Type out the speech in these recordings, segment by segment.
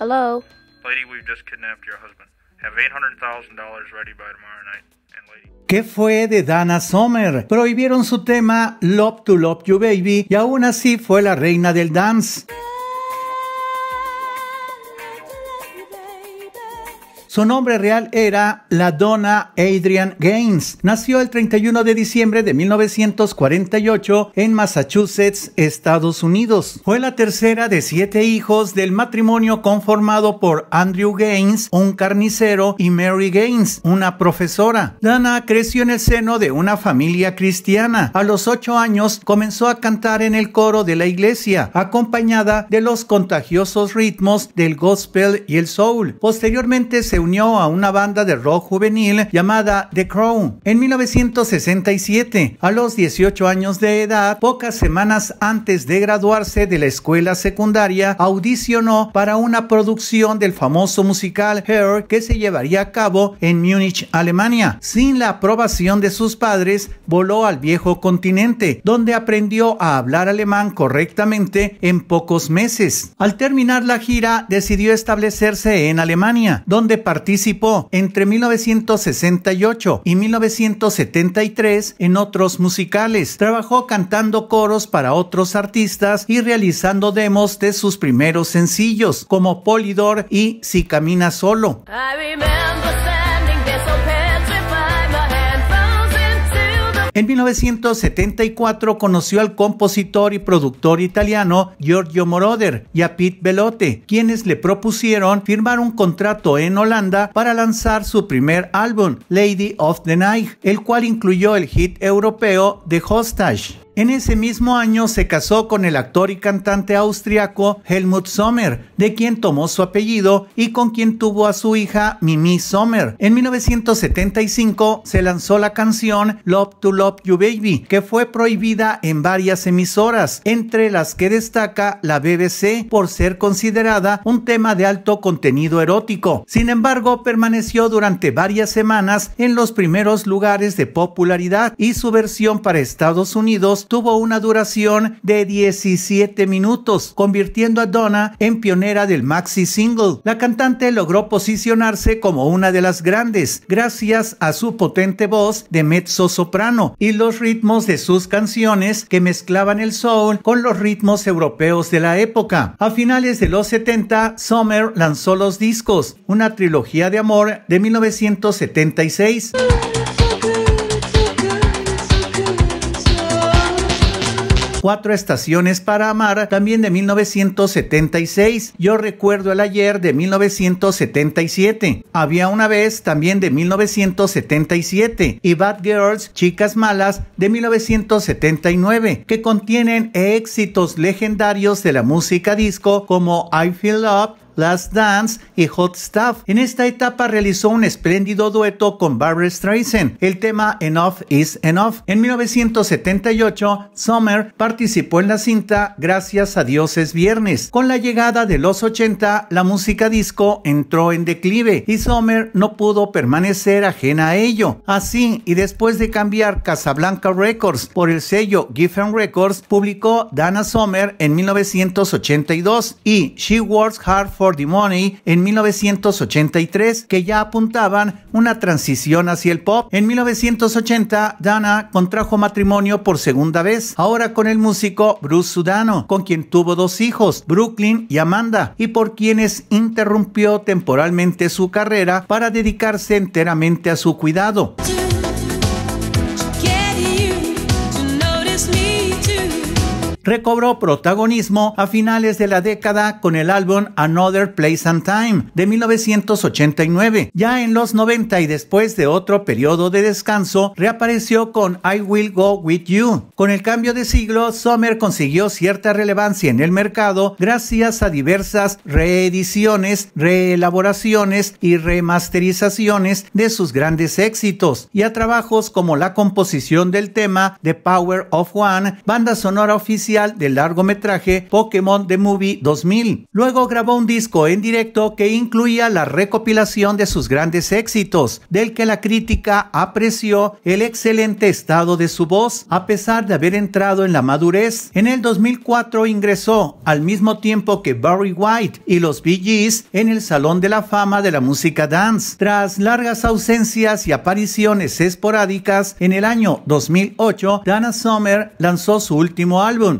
Hello? Lady, we've just kidnapped your husband. Have $800,000 ready by tomorrow night. ¿Qué fue de Dana Sommer? Prohibieron su tema Love to Love You Baby y aún así fue la reina del dance. Su nombre real era la dona Adrian Gaines. Nació el 31 de diciembre de 1948 en Massachusetts, Estados Unidos. Fue la tercera de siete hijos del matrimonio conformado por Andrew Gaines, un carnicero, y Mary Gaines, una profesora. Dana creció en el seno de una familia cristiana. A los ocho años comenzó a cantar en el coro de la iglesia, acompañada de los contagiosos ritmos del gospel y el soul. Posteriormente se unió a una banda de rock juvenil llamada The Crown en 1967, a los 18 años de edad, pocas semanas antes de graduarse de la escuela secundaria, audicionó para una producción del famoso musical Hair que se llevaría a cabo en Múnich, Alemania. Sin la aprobación de sus padres, voló al viejo continente, donde aprendió a hablar alemán correctamente en pocos meses. Al terminar la gira, decidió establecerse en Alemania, donde participó entre 1968 y 1973 en otros musicales. Trabajó cantando coros para otros artistas y realizando demos de sus primeros sencillos, como Polidor y Si Camina Solo. En 1974 conoció al compositor y productor italiano Giorgio Moroder y a Pete Velote, quienes le propusieron firmar un contrato en Holanda para lanzar su primer álbum, Lady of the Night, el cual incluyó el hit europeo The Hostage. En ese mismo año se casó con el actor y cantante austriaco Helmut Sommer, de quien tomó su apellido y con quien tuvo a su hija Mimi Sommer. En 1975 se lanzó la canción Love to Love You Baby, que fue prohibida en varias emisoras, entre las que destaca la BBC por ser considerada un tema de alto contenido erótico. Sin embargo, permaneció durante varias semanas en los primeros lugares de popularidad y su versión para Estados Unidos tuvo una duración de 17 minutos, convirtiendo a Donna en pionera del maxi single. La cantante logró posicionarse como una de las grandes, gracias a su potente voz de mezzo soprano y los ritmos de sus canciones que mezclaban el soul con los ritmos europeos de la época. A finales de los 70, Summer lanzó los discos, una trilogía de amor de 1976. Cuatro estaciones para amar, también de 1976. Yo recuerdo el ayer de 1977. Había una vez también de 1977 y Bad Girls, Chicas Malas de 1979, que contienen éxitos legendarios de la música disco como I Feel Up. Last Dance y Hot Stuff. En esta etapa realizó un espléndido dueto con Barbara Streisand, el tema Enough is Enough. En 1978, Summer participó en la cinta Gracias a Dios es Viernes. Con la llegada de los 80, la música disco entró en declive y Summer no pudo permanecer ajena a ello. Así, y después de cambiar Casablanca Records por el sello Giffen Records, publicó Dana Summer en 1982 y She Works Hard for de Money en 1983, que ya apuntaban una transición hacia el pop. En 1980, Dana contrajo matrimonio por segunda vez, ahora con el músico Bruce Sudano, con quien tuvo dos hijos, Brooklyn y Amanda, y por quienes interrumpió temporalmente su carrera para dedicarse enteramente a su cuidado. recobró protagonismo a finales de la década con el álbum Another Place and Time de 1989. Ya en los 90 y después de otro periodo de descanso, reapareció con I Will Go With You. Con el cambio de siglo, Summer consiguió cierta relevancia en el mercado gracias a diversas reediciones, reelaboraciones y remasterizaciones de sus grandes éxitos y a trabajos como la composición del tema The Power of One, banda sonora oficial del largometraje Pokémon The Movie 2000. Luego grabó un disco en directo que incluía la recopilación de sus grandes éxitos, del que la crítica apreció el excelente estado de su voz, a pesar de haber entrado en la madurez. En el 2004 ingresó, al mismo tiempo que Barry White y los Bee Gees, en el Salón de la Fama de la Música Dance. Tras largas ausencias y apariciones esporádicas, en el año 2008, Dana Sommer lanzó su último álbum,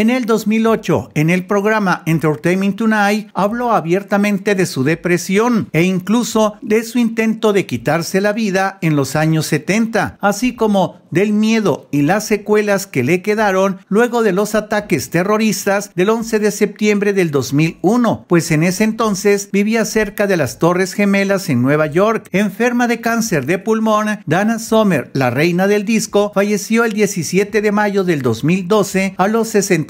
En el 2008, en el programa Entertainment Tonight, habló abiertamente de su depresión e incluso de su intento de quitarse la vida en los años 70, así como del miedo y las secuelas que le quedaron luego de los ataques terroristas del 11 de septiembre del 2001, pues en ese entonces vivía cerca de las Torres Gemelas en Nueva York. Enferma de cáncer de pulmón, Dana Sommer, la reina del disco, falleció el 17 de mayo del 2012 a los 60